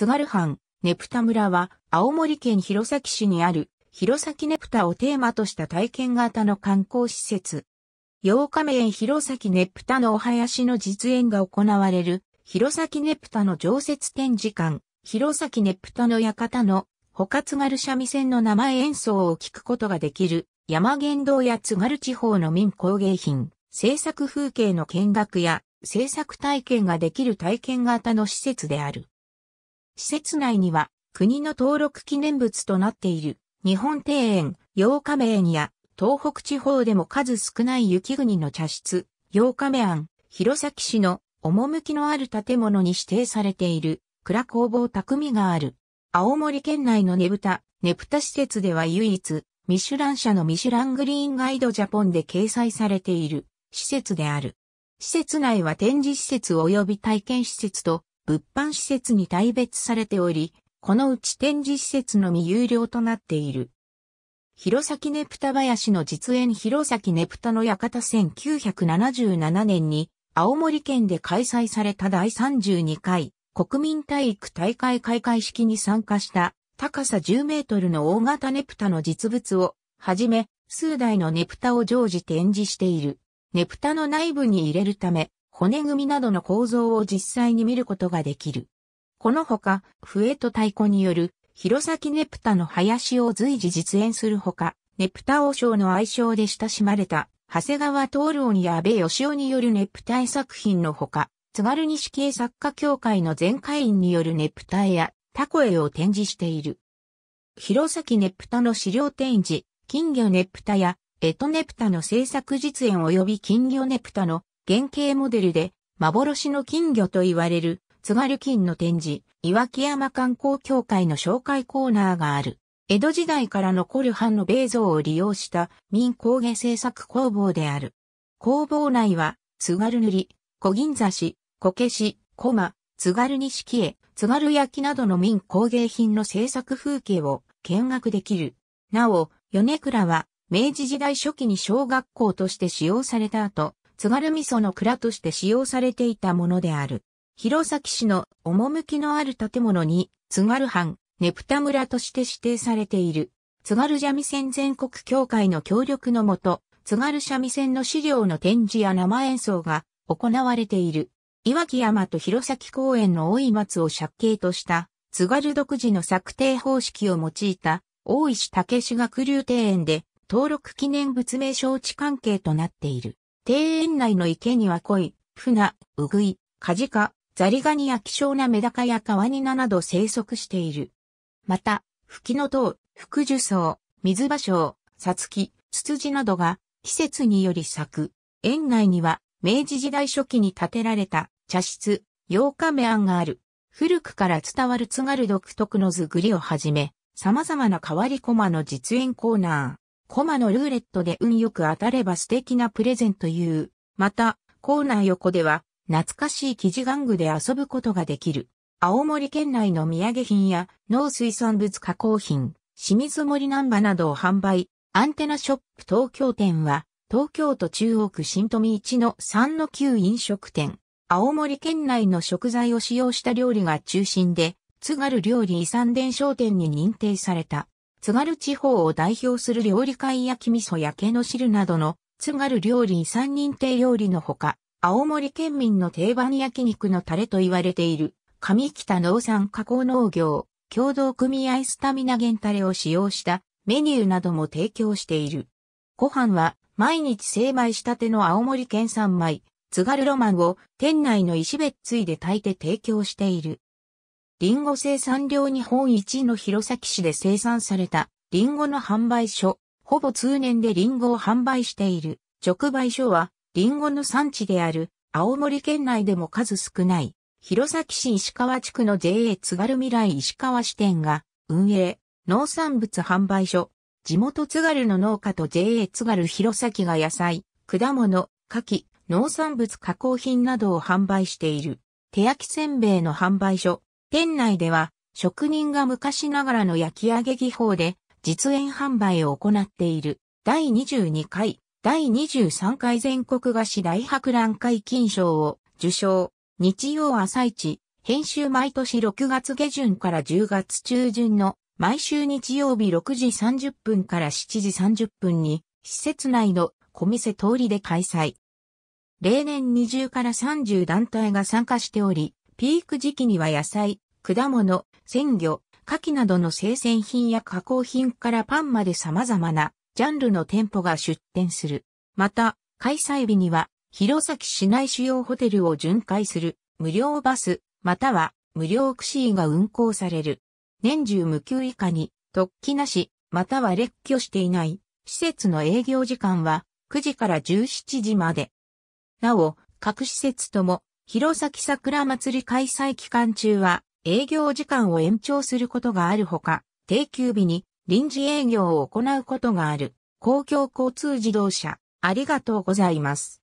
津軽藩、ネプタ村は、青森県弘前市にある、弘前ネプタをテーマとした体験型の観光施設。8日目名弘前ネプタのお囃子の実演が行われる、弘前ネプタの常設展示館、弘前ネプタの館の、他津軽三味線の名前演奏を聞くことができる、山原道や津軽地方の民工芸品、制作風景の見学や、制作体験ができる体験型の施設である。施設内には国の登録記念物となっている日本庭園、八日目園や東北地方でも数少ない雪国の茶室、八日目庵、弘前市の趣のある建物に指定されている蔵工房匠がある。青森県内のねぶた、ねぶた施設では唯一、ミシュラン社のミシュラングリーンガイドジャポンで掲載されている施設である。施設内は展示施設及び体験施設と物販施設に大別されており、このうち展示施設のみ有料となっている。弘前ねぷた林の実演弘前ねぷたの館1977年に青森県で開催された第32回国民体育大会開会式に参加した高さ10メートルの大型ねぷたの実物をはじめ数台のねぷたを常時展示している。ねぷたの内部に入れるため骨組みなどの構造を実際に見ることができる。このほか、笛と太鼓による弘前ねぷたの林を随時実演するほか、ねぷた王将の愛称で親しまれた、長谷川徹鬼や安倍義雄によるねぷた絵作品のほか、津軽西系作家協会の全会員によるねぷた絵やタコ絵を展示している。弘前ねぷたの資料展示、金魚ねぷたや、エトねぷたの制作実演及び金魚ねぷたの原型モデルで、幻の金魚と言われる、津軽金の展示、岩木山観光協会の紹介コーナーがある。江戸時代から残る藩の米像を利用した民工芸製作工房である。工房内は、津軽塗、小銀刺し、こけし、駒津軽錦絵、津軽焼きなどの民工芸品の製作風景を見学できる。なお、米倉は、明治時代初期に小学校として使用された後、津軽味噌の蔵として使用されていたものである。弘前市の趣のある建物に、津軽藩、ねぷた村として指定されている。津軽三味線全国協会の協力のもと、津軽三味線の資料の展示や生演奏が行われている。岩木山と弘前公園の大井松を借景とした、津軽独自の策定方式を用いた、大石武志学流庭園で、登録記念物名招致関係となっている。庭園内の池には鯉、船、うぐい、カジカ、ザリガニや希少なメダカやカワニナなど生息している。また、吹きの塔、福樹草、水芭蕉、サツキ、ツツジなどが季節により咲く。園内には明治時代初期に建てられた茶室、洋日目庵がある。古くから伝わる津軽独特の図ぐりをはじめ、様々な変わり駒の実演コーナー。コマのルーレットで運よく当たれば素敵なプレゼント言う。また、コーナー横では、懐かしい生地玩具で遊ぶことができる。青森県内の土産品や農水産物加工品、清水森南波などを販売。アンテナショップ東京店は、東京都中央区新富一の3の9飲食店。青森県内の食材を使用した料理が中心で、津軽料理遺産伝承店に認定された。津軽地方を代表する料理会焼き味噌やけの汁などの津軽料理三人認定料理のほか、青森県民の定番焼肉のタレと言われている、上北農産加工農業、共同組合スタミナ源タレを使用したメニューなども提供している。ご飯は毎日精米したての青森県産米、津軽ロマンを店内の石別ついで炊いて提供している。リンゴ生産量日本一の弘前市で生産されたリンゴの販売所、ほぼ通年でリンゴを販売している直売所はリンゴの産地である青森県内でも数少ない弘前市石川地区の JA 津軽未来石川支店が運営、農産物販売所、地元津軽の農家と JA 津軽弘前が野菜、果物、牡蠣、農産物加工品などを販売している。手焼きせんべいの販売所、店内では職人が昔ながらの焼き上げ技法で実演販売を行っている第22回、第23回全国菓子大博覧会金賞を受賞。日曜朝市、編集毎年6月下旬から10月中旬の毎週日曜日6時30分から7時30分に施設内の小店通りで開催。例年20から30団体が参加しており、ピーク時期には野菜、果物、鮮魚、牡蠣などの生鮮品や加工品からパンまで様々なジャンルの店舗が出店する。また、開催日には、弘前市内主要ホテルを巡回する無料バス、または無料クシーが運行される。年中無休以下に、突起なし、または列挙していない施設の営業時間は9時から17時まで。なお、各施設とも弘前桜祭り開催期間中は営業時間を延長することがあるほか、定休日に臨時営業を行うことがある公共交通自動車、ありがとうございます。